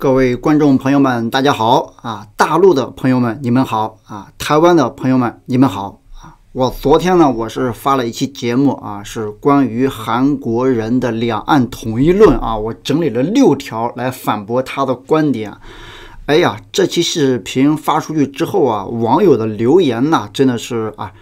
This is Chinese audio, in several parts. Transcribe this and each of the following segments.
各位观众朋友们，大家好啊！大陆的朋友们，你们好啊！台湾的朋友们，你们好啊！我昨天呢，我是发了一期节目啊，是关于韩国人的两岸统一论啊，我整理了六条来反驳他的观点。哎呀，这期视频发出去之后啊，网友的留言呐，真的是啊。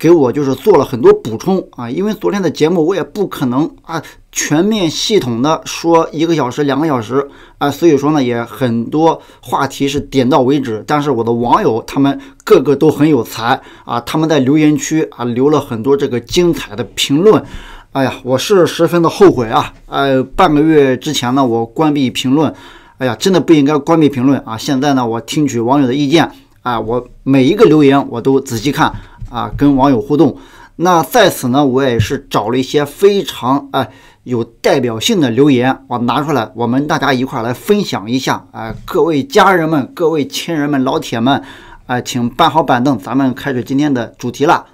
给我就是做了很多补充啊，因为昨天的节目我也不可能啊全面系统的说一个小时两个小时啊，所以说呢也很多话题是点到为止。但是我的网友他们个个都很有才啊，他们在留言区啊留了很多这个精彩的评论。哎呀，我是十分的后悔啊！哎，半个月之前呢我关闭评论，哎呀，真的不应该关闭评论啊！现在呢我听取网友的意见啊，我每一个留言我都仔细看。啊，跟网友互动。那在此呢，我也是找了一些非常哎有代表性的留言，我拿出来，我们大家一块来分享一下。哎，各位家人们，各位亲人们，老铁们，哎，请搬好板凳，咱们开始今天的主题了。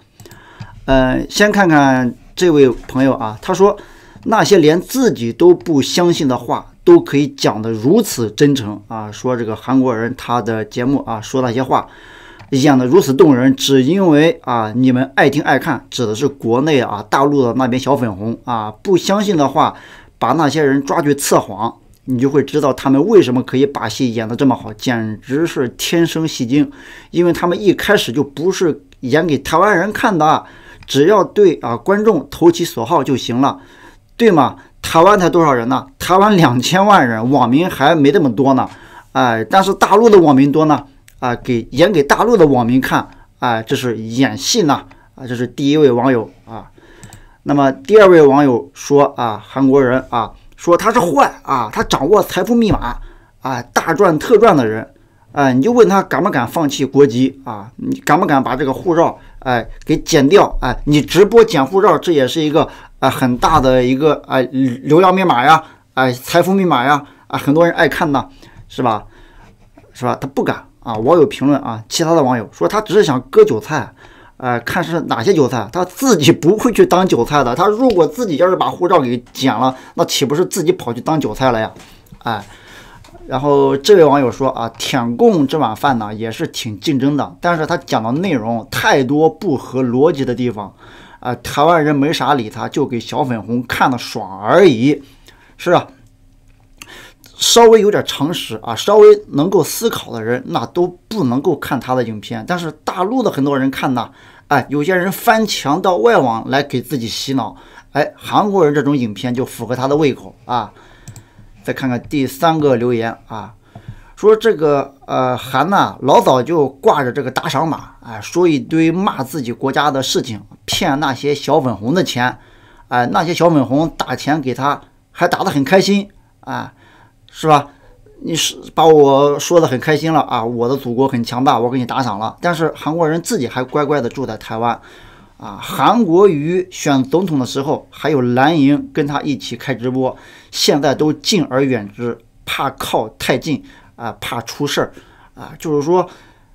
嗯，先看看这位朋友啊，他说那些连自己都不相信的话，都可以讲得如此真诚啊。说这个韩国人他的节目啊，说那些话。演得如此动人，只因为啊，你们爱听爱看，指的是国内啊大陆的那边小粉红啊。不相信的话，把那些人抓去测谎，你就会知道他们为什么可以把戏演得这么好，简直是天生戏精。因为他们一开始就不是演给台湾人看的，只要对啊观众投其所好就行了，对吗？台湾才多少人呢？台湾两千万人，网民还没这么多呢。哎，但是大陆的网民多呢。啊，给演给大陆的网民看，啊，这是演戏呢，啊，这是第一位网友啊，那么第二位网友说啊，韩国人啊，说他是坏啊，他掌握财富密码，啊，大赚特赚的人，啊，你就问他敢不敢放弃国籍啊，你敢不敢把这个护照哎给剪掉，哎，你直播剪护照，这也是一个啊很大的一个啊流量密码呀，哎财富密码呀，啊很多人爱看呢，是吧，是吧，他不敢。啊，网友评论啊，其他的网友说他只是想割韭菜，哎，看是哪些韭菜，他自己不会去当韭菜的。他如果自己要是把护照给剪了，那岂不是自己跑去当韭菜了呀？哎，然后这位网友说啊，舔供这碗饭呢也是挺竞争的，但是他讲的内容太多不合逻辑的地方，啊，台湾人没啥理他，就给小粉红看的爽而已。是啊。稍微有点常识啊，稍微能够思考的人，那都不能够看他的影片。但是大陆的很多人看呢，哎，有些人翻墙到外网来给自己洗脑。哎，韩国人这种影片就符合他的胃口啊。再看看第三个留言啊，说这个呃韩呢老早就挂着这个打赏码，哎，说一堆骂自己国家的事情，骗那些小粉红的钱，哎，那些小粉红打钱给他，还打得很开心啊。是吧？你是把我说的很开心了啊！我的祖国很强大，我给你打赏了。但是韩国人自己还乖乖的住在台湾，啊，韩国瑜选总统的时候还有蓝营跟他一起开直播，现在都敬而远之，怕靠太近啊，怕出事儿啊，就是说，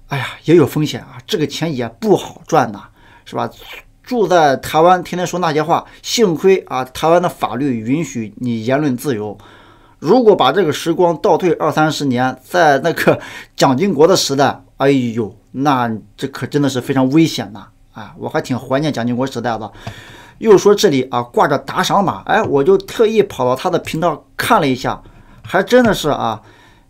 哎呀，也有风险啊，这个钱也不好赚呐，是吧？住在台湾天天说那些话，幸亏啊，台湾的法律允许你言论自由。如果把这个时光倒退二三十年，在那个蒋经国的时代，哎呦，那这可真的是非常危险呐！啊，我还挺怀念蒋经国时代的。又说这里啊挂着打赏码，哎，我就特意跑到他的频道看了一下，还真的是啊。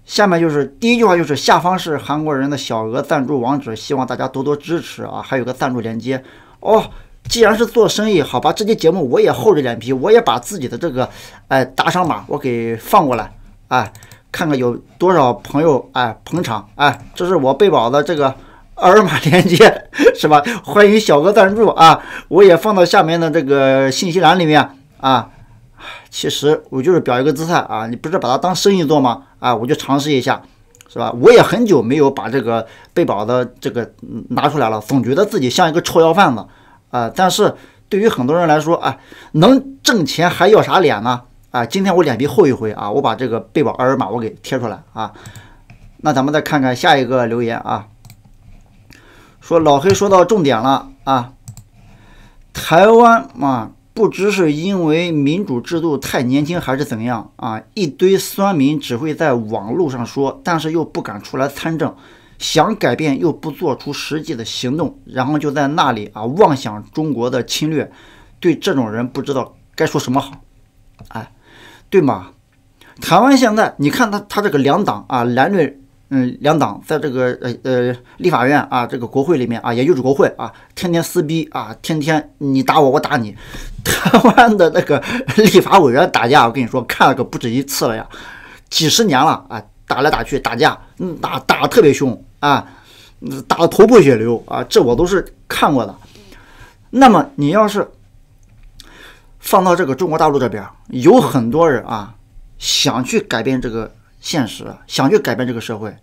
下面就是第一句话，就是下方是韩国人的小额赞助网址，希望大家多多支持啊。还有个赞助链接哦。既然是做生意，好吧，这期节目我也厚着脸皮，我也把自己的这个，哎，打赏码我给放过来，哎，看看有多少朋友哎捧场，哎，这是我贝宝的这个二维码链接，是吧？欢迎小哥赞助啊，我也放到下面的这个信息栏里面啊。其实我就是表一个姿态啊，你不是把它当生意做吗？啊，我就尝试一下，是吧？我也很久没有把这个贝宝的这个拿出来了，总觉得自己像一个臭要饭子。啊！但是对于很多人来说，啊，能挣钱还要啥脸呢？啊！今天我脸皮厚一回啊！我把这个贝宝二维码我给贴出来啊！那咱们再看看下一个留言啊，说老黑说到重点了啊！台湾啊，不知是因为民主制度太年轻还是怎样啊，一堆酸民只会在网络上说，但是又不敢出来参政。想改变又不做出实际的行动，然后就在那里啊妄想中国的侵略，对这种人不知道该说什么好，哎，对吗？台湾现在你看他他这个两党啊，蓝绿嗯两党在这个呃呃立法院啊这个国会里面啊，也就是国会啊，天天撕逼啊，天天你打我我打你，台湾的那个 立法委员打架，我跟你说看了个不止一次了呀，几十年了啊。打来打去打架，嗯，打打特别凶啊，打的头破血流啊，这我都是看过的。那么你要是放到这个中国大陆这边，有很多人啊想去改变这个现实，想去改变这个社会，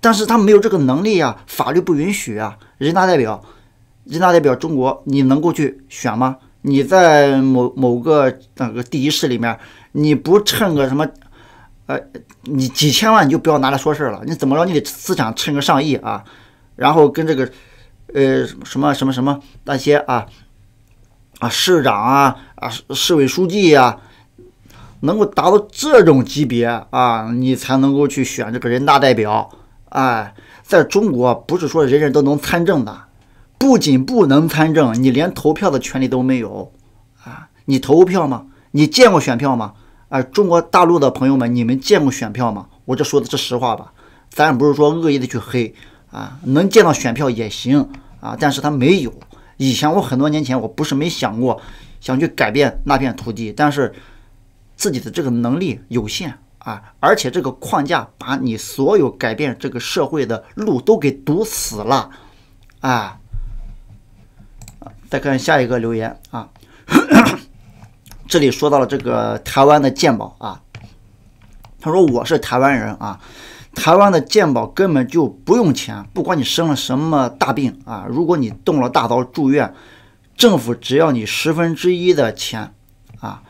但是他没有这个能力呀，法律不允许啊。人大代表，人大代表，中国你能够去选吗？你在某某个那个地级市里面，你不趁个什么？呃，你几千万你就不要拿来说事儿了，你怎么着你得资产趁个上亿啊，然后跟这个呃什么什么什么那些啊啊市长啊啊市委书记呀，能够达到这种级别啊，你才能够去选这个人大代表。哎，在中国不是说人人都能参政的，不仅不能参政，你连投票的权利都没有啊，你投过票吗？你见过选票吗？啊，中国大陆的朋友们，你们见过选票吗？我这说的是实话吧，咱也不是说恶意的去黑啊，能见到选票也行啊，但是他没有。以前我很多年前，我不是没想过想去改变那片土地，但是自己的这个能力有限啊，而且这个框架把你所有改变这个社会的路都给堵死了啊。啊，再看下一个留言啊。这里说到了这个台湾的鉴宝啊，他说我是台湾人啊，台湾的鉴宝根本就不用钱，不管你生了什么大病啊，如果你动了大刀住院，政府只要你十分之一的钱啊。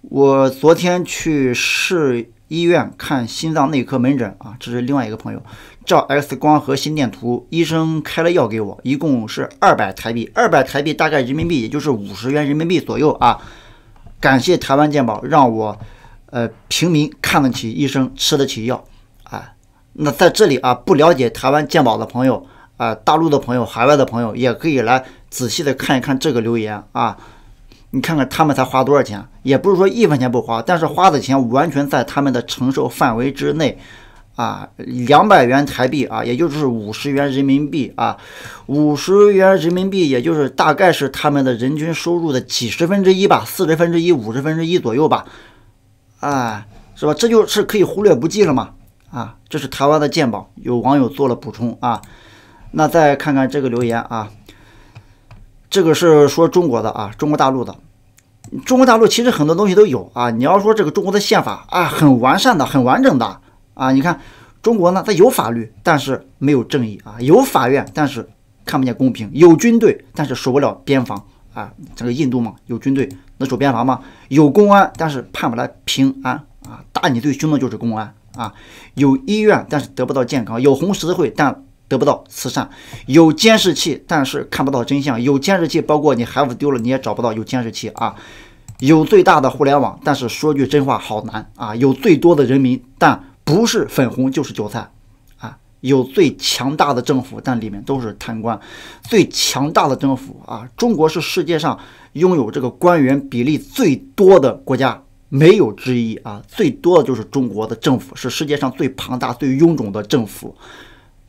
我昨天去市医院看心脏内科门诊啊，这是另外一个朋友照 X 光和心电图，医生开了药给我，一共是二百台币，二百台币大概人民币也就是五十元人民币左右啊。感谢台湾健保，让我，呃，平民看得起医生，吃得起药，哎，那在这里啊，不了解台湾健保的朋友，啊，大陆的朋友，海外的朋友，也可以来仔细的看一看这个留言啊，你看看他们才花多少钱，也不是说一分钱不花，但是花的钱完全在他们的承受范围之内。啊，两百元台币啊，也就是五十元人民币啊，五十元人民币，也就是大概是他们的人均收入的几十分之一吧，四十分之一、五十分之一左右吧，哎，是吧？这就是可以忽略不计了嘛？啊，这是台湾的鉴宝，有网友做了补充啊。那再看看这个留言啊，这个是说中国的啊，中国大陆的，中国大陆其实很多东西都有啊。你要说这个中国的宪法啊，很完善的，很完整的。啊，你看，中国呢，它有法律，但是没有正义啊；有法院，但是看不见公平；有军队，但是守不了边防啊。这个印度嘛，有军队能守边防吗？有公安，但是判不来平安啊。打你最凶的就是公安啊。有医院，但是得不到健康；有红十字会，但得不到慈善；有监视器，但是看不到真相；有监视器，包括你孩子丢了你也找不到；有监视器啊，有最大的互联网，但是说句真话好难啊。有最多的人民，但不是粉红就是韭菜，啊，有最强大的政府，但里面都是贪官。最强大的政府啊，中国是世界上拥有这个官员比例最多的国家，没有之一啊。最多的就是中国的政府，是世界上最庞大、最臃肿的政府。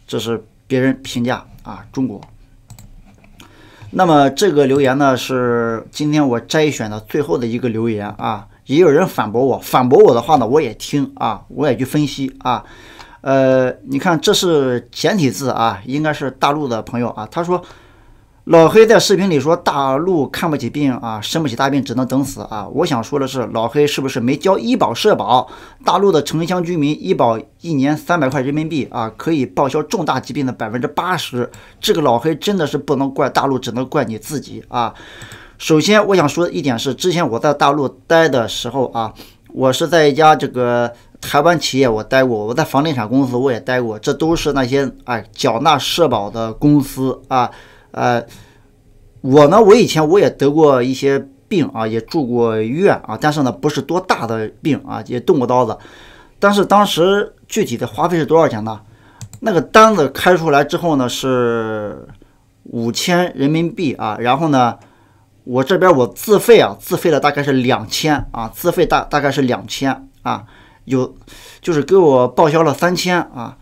这是别人评价啊，中国。那么这个留言呢，是今天我摘选的最后的一个留言啊。也有人反驳我，反驳我的话呢，我也听啊，我也去分析啊。呃，你看这是简体字啊，应该是大陆的朋友啊。他说老黑在视频里说大陆看不起病啊，生不起大病只能等死啊。我想说的是，老黑是不是没交医保社保？大陆的城乡居民医保一年三百块人民币啊，可以报销重大疾病的百分之八十。这个老黑真的是不能怪大陆，只能怪你自己啊。首先，我想说的一点是，之前我在大陆待的时候啊，我是在一家这个台湾企业，我待过；我在房地产公司，我也待过。这都是那些哎缴纳社保的公司啊。呃，我呢，我以前我也得过一些病啊，也住过院啊，但是呢，不是多大的病啊，也动过刀子。但是当时具体的花费是多少钱呢？那个单子开出来之后呢，是五千人民币啊。然后呢？我这边我自费啊，自费了大概是两千啊，自费大大概是两千啊，有就是给我报销了三千啊，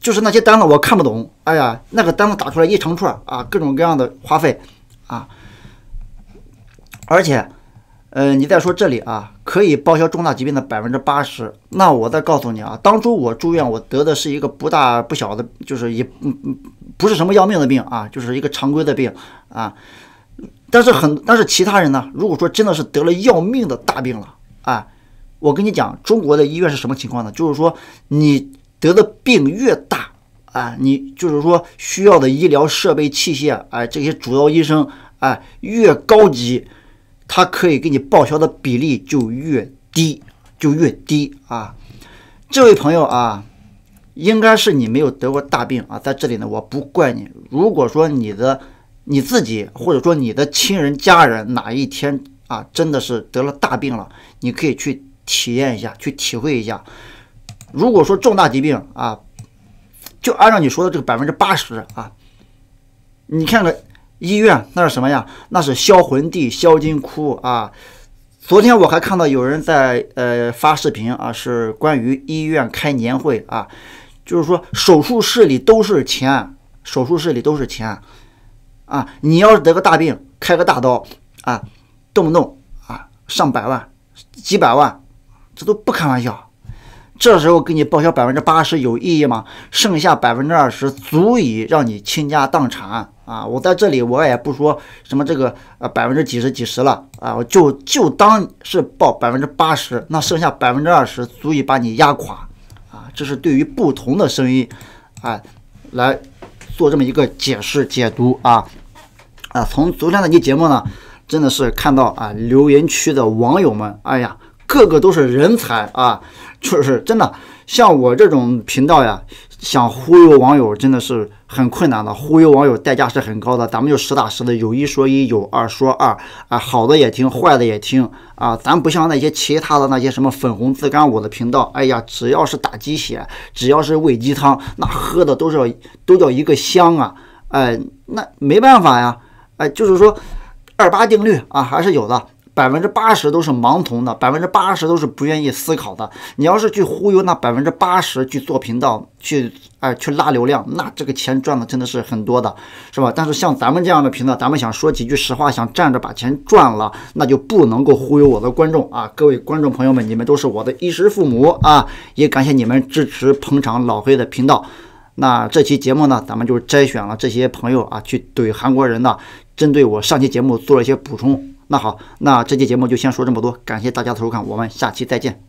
就是那些单子我看不懂，哎呀，那个单子打出来一长串啊，各种各样的花费啊，而且，呃，你再说这里啊，可以报销重大疾病的百分之八十，那我再告诉你啊，当初我住院，我得的是一个不大不小的，就是也嗯嗯，不是什么要命的病啊，就是一个常规的病啊。但是很，但是其他人呢？如果说真的是得了要命的大病了，哎，我跟你讲，中国的医院是什么情况呢？就是说，你得的病越大，哎，你就是说需要的医疗设备器械，哎，这些主要医生，哎，越高级，他可以给你报销的比例就越低，就越低啊。这位朋友啊，应该是你没有得过大病啊，在这里呢，我不怪你。如果说你的。你自己或者说你的亲人家人哪一天啊，真的是得了大病了，你可以去体验一下，去体会一下。如果说重大疾病啊，就按照你说的这个百分之八十啊，你看看医院那是什么呀？那是销魂地、销金窟啊！昨天我还看到有人在呃发视频啊，是关于医院开年会啊，就是说手术室里都是钱，手术室里都是钱。啊，你要是得个大病，开个大刀，啊，动不动啊上百万、几百万，这都不开玩笑。这时候给你报销百分之八十有意义吗？剩下百分之二十足以让你倾家荡产啊！我在这里我也不说什么这个呃百分之几十几十了啊，我就就当是报百分之八十，那剩下百分之二十足以把你压垮啊！这是对于不同的声音哎，来。做这么一个解释、解读啊，啊，从昨天那期节目呢，真的是看到啊，留言区的网友们，哎呀，个个都是人才啊，就是真的，像我这种频道呀。想忽悠网友真的是很困难的，忽悠网友代价是很高的。咱们就实打实的，有一说一，有二说二啊，好的也听，坏的也听啊。咱不像那些其他的那些什么粉红自干五的频道，哎呀，只要是打鸡血，只要是喂鸡汤，那喝的都是都叫一个香啊！哎，那没办法呀，哎，就是说二八定律啊，还是有的。百分之八十都是盲从的，百分之八十都是不愿意思考的。你要是去忽悠那百分之八十去做频道，去哎去拉流量，那这个钱赚的真的是很多的，是吧？但是像咱们这样的频道，咱们想说几句实话，想站着把钱赚了，那就不能够忽悠我的观众啊！各位观众朋友们，你们都是我的衣食父母啊，也感谢你们支持捧场老黑的频道。那这期节目呢，咱们就是摘选了这些朋友啊，去怼韩国人的，针对我上期节目做了一些补充。那好，那这期节目就先说这么多，感谢大家的收看，我们下期再见。